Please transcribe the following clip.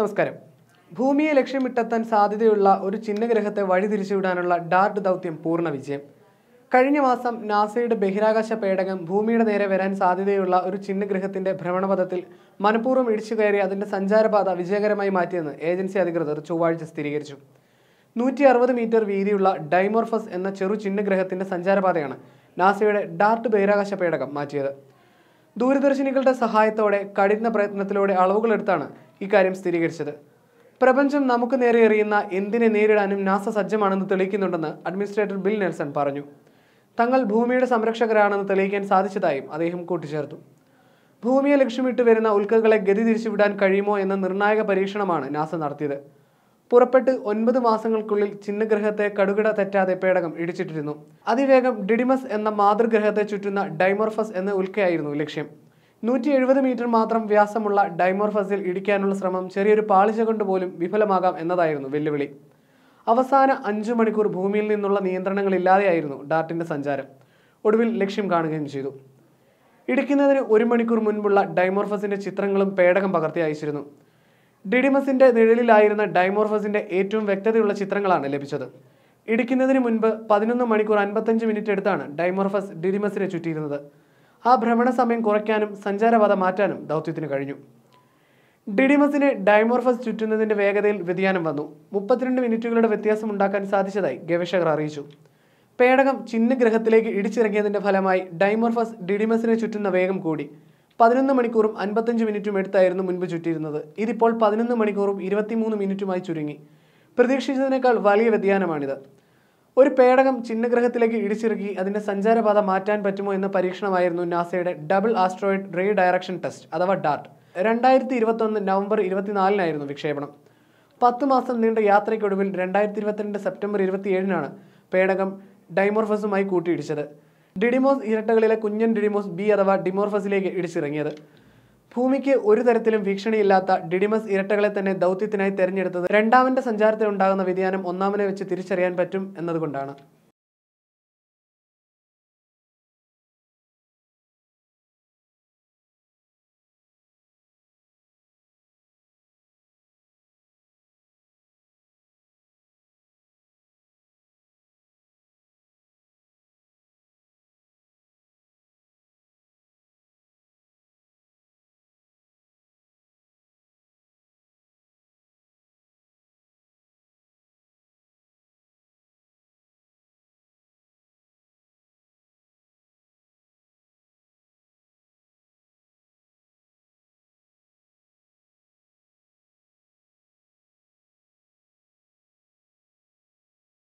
നമസ്കാരം ഭൂമിയെ ലക്ഷ്യമിട്ടെത്താൻ സാധ്യതയുള്ള ഒരു ചിഹ്നഗ്രഹത്തെ വഴിതിരിച്ചുവിടാനുള്ള ഡാർട്ട് ദൗത്യം പൂർണ്ണ വിജയം കഴിഞ്ഞ മാസം നാസയുടെ ബഹിരാകാശ പേടകം ഭൂമിയുടെ നേരെ വരാൻ സാധ്യതയുള്ള ഒരു ചിഹ്നഗ്രഹത്തിന്റെ ഭ്രമണപഥത്തിൽ മനഃപൂർവ്വം ഇടിച്ചു കയറി അതിന്റെ സഞ്ചാരപാത വിജയകരമായി മാറ്റിയെന്ന് ഏജൻസി അധികൃതർ ചൊവ്വാഴ്ച സ്ഥിരീകരിച്ചു നൂറ്റി അറുപത് മീറ്റർ വീതിയുള്ള ഡൈമോർഫസ് എന്ന ചെറു ചിഹ്നഗ്രഹത്തിന്റെ സഞ്ചാരപാതയാണ് നാസയുടെ ഡാർട്ട് ബഹിരാകാശ പേടകം മാറ്റിയത് ദൂരദർശിനികളുടെ സഹായത്തോടെ കഠിന പ്രയത്നത്തിലൂടെ അളവുകളെടുത്താണ് ഇക്കാര്യം സ്ഥിരീകരിച്ചത് പ്രപഞ്ചം നമുക്ക് നേരെ എറിയുന്ന എന്തിനെ നേരിടാനും നാസ സജ്ജമാണെന്ന് തെളിയിക്കുന്നുണ്ടെന്ന് അഡ്മിനിസ്ട്രേറ്റർ ബിൽ നെൽസൺ പറഞ്ഞു തങ്ങൾ ഭൂമിയുടെ സംരക്ഷകരാണെന്ന് തെളിയിക്കാൻ സാധിച്ചതായും അദ്ദേഹം കൂട്ടിച്ചേർത്തു ഭൂമിയെ ലക്ഷ്യമിട്ട് വരുന്ന ഉൽക്കകളെ ഗതി തിരിച്ചുവിടാൻ കഴിയുമോ എന്ന നിർണായക പരീക്ഷണമാണ് നാസ നടത്തിയത് പുറപ്പെട്ട് ഒൻപത് മാസങ്ങൾക്കുള്ളിൽ ചിന്നഗ്രഹത്തെ കടുകട തെറ്റാതെ പേടകം ഇടിച്ചിട്ടിരുന്നു അതിവേഗം ഡിഡിമസ് എന്ന മാതൃഗ്രഹത്തെ ചുറ്റുന്ന ഡൈമോർഫസ് എന്ന ഉൽക്കയായിരുന്നു ലക്ഷ്യം നൂറ്റി എഴുപത് മീറ്റർ മാത്രം വ്യാസമുള്ള ഡൈമോർഫസിൽ ഇടിക്കാനുള്ള ശ്രമം ചെറിയൊരു പാളിച്ച കൊണ്ട് പോലും വിഫലമാകാം എന്നതായിരുന്നു വെല്ലുവിളി അവസാന അഞ്ചു മണിക്കൂർ ഭൂമിയിൽ നിന്നുള്ള നിയന്ത്രണങ്ങളില്ലാതെയായിരുന്നു ഡാർട്ടിൻ്റെ സഞ്ചാരം ഒടുവിൽ ലക്ഷ്യം കാണുകയും ചെയ്തു ഇടിക്കുന്നതിന് ഒരു മണിക്കൂർ മുൻപുള്ള ഡൈമോർഫസിൻ്റെ ചിത്രങ്ങളും പേടകം പകർത്തി അയച്ചിരുന്നു ഡിഡിമസിന്റെ നിഴലിലായിരുന്ന ഡൈമോർഫസിന്റെ ഏറ്റവും വ്യക്തതയുള്ള ചിത്രങ്ങളാണ് ലഭിച്ചത് ഇടിക്കുന്നതിന് മുൻപ് പതിനൊന്ന് മണിക്കൂർ അൻപത്തഞ്ച് മിനിറ്റ് എടുത്താണ് ഡൈമോർഫസ് ഡിഡിമസിനെ ചുറ്റിയിരുന്നത് ആ ഭ്രമണ സമയം കുറയ്ക്കാനും സഞ്ചാരപാത മാറ്റാനും ദൗത്യത്തിന് കഴിഞ്ഞു ഡിഡിമസിനെ ഡൈമോർഫസ് ചുറ്റുന്നതിന്റെ വേഗതയിൽ വ്യതിയാനം വന്നു മുപ്പത്തിരണ്ട് മിനിറ്റുകളുടെ വ്യത്യാസം ഉണ്ടാക്കാൻ സാധിച്ചതായി ഗവേഷകർ അറിയിച്ചു പേടകം ചിഹ്നഗ്രഹത്തിലേക്ക് ഇടിച്ചിറങ്ങിയതിന്റെ ഫലമായി ഡൈമോർഫസ് ഡിഡിമസിനെ ചുറ്റുന്ന വേഗം കൂടി പതിനൊന്ന് മണിക്കൂറും അൻപത്തഞ്ച് മിനിറ്റും എടുത്തായിരുന്നു മുൻപ് ചുറ്റിയിരുന്നത് ഇതിപ്പോൾ പതിനൊന്ന് മണിക്കൂറും ഇരുപത്തിമൂന്ന് മിനിറ്റുമായി ചുരുങ്ങി പ്രതീക്ഷിച്ചതിനേക്കാൾ വലിയ വ്യതിയാനമാണിത് ഒരു പേടകം ചിഹ്നഗ്രഹത്തിലേക്ക് ഇടിച്ചിറക്കി അതിൻ്റെ സഞ്ചാരപാത മാറ്റാൻ പറ്റുമോ എന്ന പരീക്ഷണമായിരുന്നു നാസയുടെ double asteroid redirection test അഥവാ ഡാർട്ട് രണ്ടായിരത്തി ഇരുപത്തൊന്ന് നവംബർ ഇരുപത്തിനാലിനായിരുന്നു വിക്ഷേപണം പത്ത് മാസം നീണ്ട യാത്രയ്ക്കൊടുവിൽ രണ്ടായിരത്തി ഇരുപത്തിരണ്ട് സെപ്റ്റംബർ ഇരുപത്തിയേഴിനാണ് പേടകം ഡൈമോർഫസുമായി കൂട്ടിയിടിച്ചത് ഡിഡിമോസ് ഇരട്ടകളിലെ കുഞ്ഞൻ ഡിഡിമോസ് ബി അഥവാ ഡിമോർഫസിലേക്ക് ഇടിച്ചിറങ്ങിയത് ഭൂമിക്ക് ഒരു തരത്തിലും ഭീഷണിയില്ലാത്ത ഡിഡിമസ് ഇരട്ടകളെ തന്നെ ദൗത്യത്തിനായി തെരഞ്ഞെടുത്തത് രണ്ടാമന്റെ സഞ്ചാരത്തിലുണ്ടാകുന്ന വ്യതിയാനം ഒന്നാമനെ വെച്ച് തിരിച്ചറിയാൻ പറ്റും എന്നതുകൊണ്ടാണ്